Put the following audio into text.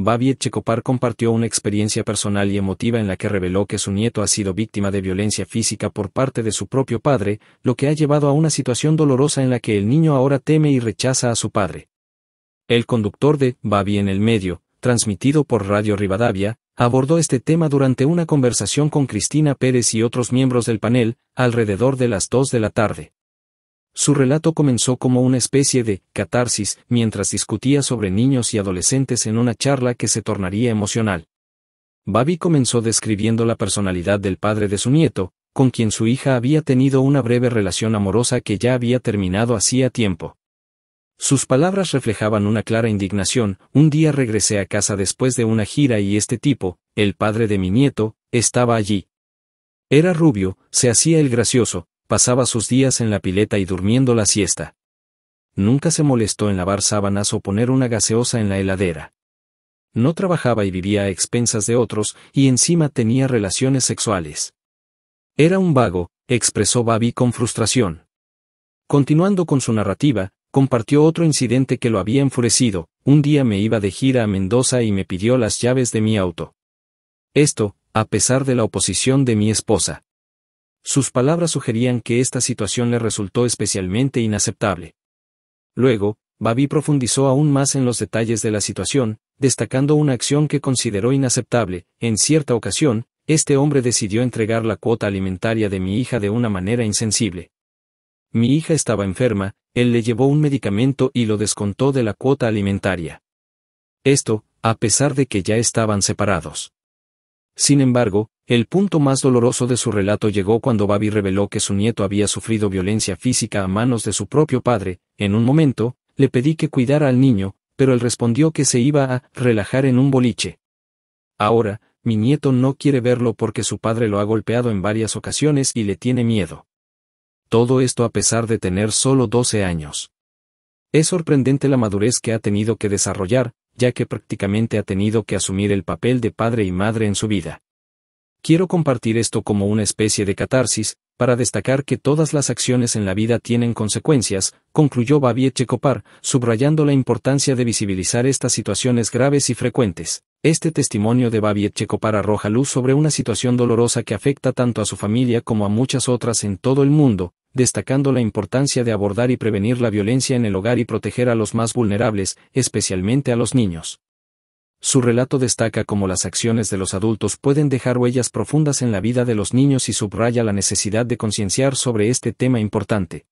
Babi Checopar compartió una experiencia personal y emotiva en la que reveló que su nieto ha sido víctima de violencia física por parte de su propio padre, lo que ha llevado a una situación dolorosa en la que el niño ahora teme y rechaza a su padre. El conductor de Babi en el medio, transmitido por Radio Rivadavia, abordó este tema durante una conversación con Cristina Pérez y otros miembros del panel, alrededor de las 2 de la tarde. Su relato comenzó como una especie de catarsis mientras discutía sobre niños y adolescentes en una charla que se tornaría emocional. Babi comenzó describiendo la personalidad del padre de su nieto, con quien su hija había tenido una breve relación amorosa que ya había terminado hacía tiempo. Sus palabras reflejaban una clara indignación, un día regresé a casa después de una gira y este tipo, el padre de mi nieto, estaba allí. Era rubio, se hacía el gracioso, pasaba sus días en la pileta y durmiendo la siesta. Nunca se molestó en lavar sábanas o poner una gaseosa en la heladera. No trabajaba y vivía a expensas de otros, y encima tenía relaciones sexuales. Era un vago, expresó Babi con frustración. Continuando con su narrativa, compartió otro incidente que lo había enfurecido, un día me iba de gira a Mendoza y me pidió las llaves de mi auto. Esto, a pesar de la oposición de mi esposa. Sus palabras sugerían que esta situación le resultó especialmente inaceptable. Luego, Babi profundizó aún más en los detalles de la situación, destacando una acción que consideró inaceptable. En cierta ocasión, este hombre decidió entregar la cuota alimentaria de mi hija de una manera insensible. Mi hija estaba enferma, él le llevó un medicamento y lo descontó de la cuota alimentaria. Esto, a pesar de que ya estaban separados. Sin embargo, el punto más doloroso de su relato llegó cuando Babi reveló que su nieto había sufrido violencia física a manos de su propio padre, en un momento, le pedí que cuidara al niño, pero él respondió que se iba a relajar en un boliche. Ahora, mi nieto no quiere verlo porque su padre lo ha golpeado en varias ocasiones y le tiene miedo. Todo esto a pesar de tener solo 12 años. Es sorprendente la madurez que ha tenido que desarrollar, ya que prácticamente ha tenido que asumir el papel de padre y madre en su vida. Quiero compartir esto como una especie de catarsis, para destacar que todas las acciones en la vida tienen consecuencias, concluyó Babiet Checopar, subrayando la importancia de visibilizar estas situaciones graves y frecuentes. Este testimonio de Babiet Checopar arroja luz sobre una situación dolorosa que afecta tanto a su familia como a muchas otras en todo el mundo, destacando la importancia de abordar y prevenir la violencia en el hogar y proteger a los más vulnerables, especialmente a los niños. Su relato destaca cómo las acciones de los adultos pueden dejar huellas profundas en la vida de los niños y subraya la necesidad de concienciar sobre este tema importante.